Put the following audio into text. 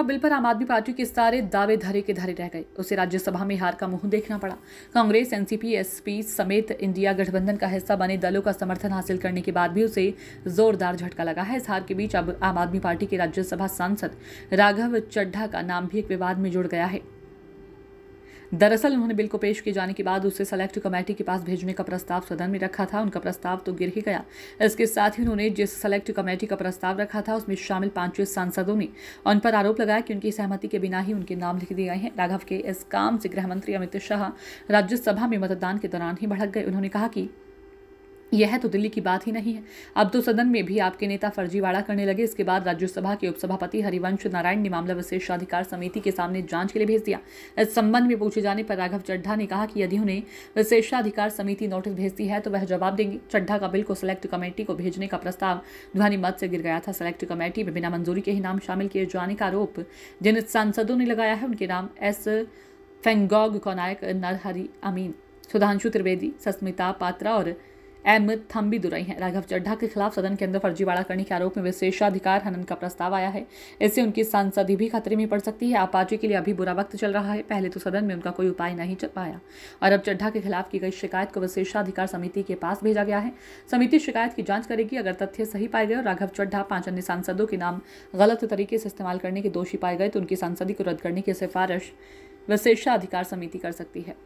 सेवा बिल पर आम आदमी पार्टी के सारे दावे धरे के धरे रह गए उसे राज्यसभा में हार का मुंह देखना पड़ा कांग्रेस एनसीपी एसपी समेत इंडिया गठबंधन का हिस्सा बने दलों का समर्थन हासिल करने के बाद भी उसे जोरदार झटका लगा है इस हार के बीच अब आम आदमी पार्टी के राज्यसभा सांसद राघव चड्ढा का नाम भी एक विवाद में जुड़ गया है दरअसल उन्होंने बिल को पेश किए जाने के बाद उसे सेलेक्ट कमेटी के पास भेजने का प्रस्ताव सदन में रखा था उनका प्रस्ताव तो गिर ही गया इसके साथ ही उन्होंने जिस सेलेक्ट कमेटी का प्रस्ताव रखा था उसमें शामिल पांचवें सांसदों ने उन पर आरोप लगाया कि उनकी सहमति के बिना ही उनके नाम लिख दिए गए हैं राघव के इस काम से गृहमंत्री अमित शाह राज्यसभा में मतदान के दौरान ही भड़क गए उन्होंने कहा कि यह तो दिल्ली की बात ही नहीं है अब तो सदन में भी आपके नेता फर्जीवाड़ा करने लगे इसके बाद राज्यसभा के उपसभापति हरिवंश नारायण ने मामला विशेषाधिकार समिति के सामने जांच के लिए भेज दिया इस संबंध में पूछे जाने पर राघव चड्ढा ने कहा कि यदि उन्हें विशेषाधिकार समिति नोटिस भेजती है तो वह जवाब देंगे चड्ढा का बिल को सिलेक्ट कमेटी को भेजने का प्रस्ताव ध्वनिमत से गिर गया था सिलेक्ट कमेटी में बिना मंजूरी के ही नाम शामिल किए जाने का आरोप जिन सांसदों ने लगाया है उनके नाम एस फेंगोग को नायक नरहरी अमीन सुधांशु त्रिवेदी सस्मिता पात्रा और एम थम्बी दुराई हैं राघव चड्ढा के खिलाफ सदन के अंदर फर्जीवाड़ा करने के आरोप में विशेषाधिकार हनन का प्रस्ताव आया है इससे उनकी सांसद भी खतरे में पड़ सकती है आप पार्टी के लिए अभी बुरा वक्त चल रहा है पहले तो सदन में उनका कोई उपाय नहीं चल पाया और अब चड्ढा के खिलाफ की गई शिकायत को विशेषाधिकार समिति के पास भेजा गया है समिति शिकायत की जांच करेगी अगर तथ्य सही पाए गए और राघव चड्ढा पांच अन्य सांसदों के नाम गलत तरीके से इस्तेमाल करने के दोषी पाए गए तो उनकी सांसदी को रद्द करने की सिफारिश विशेषाधिकार समिति कर सकती है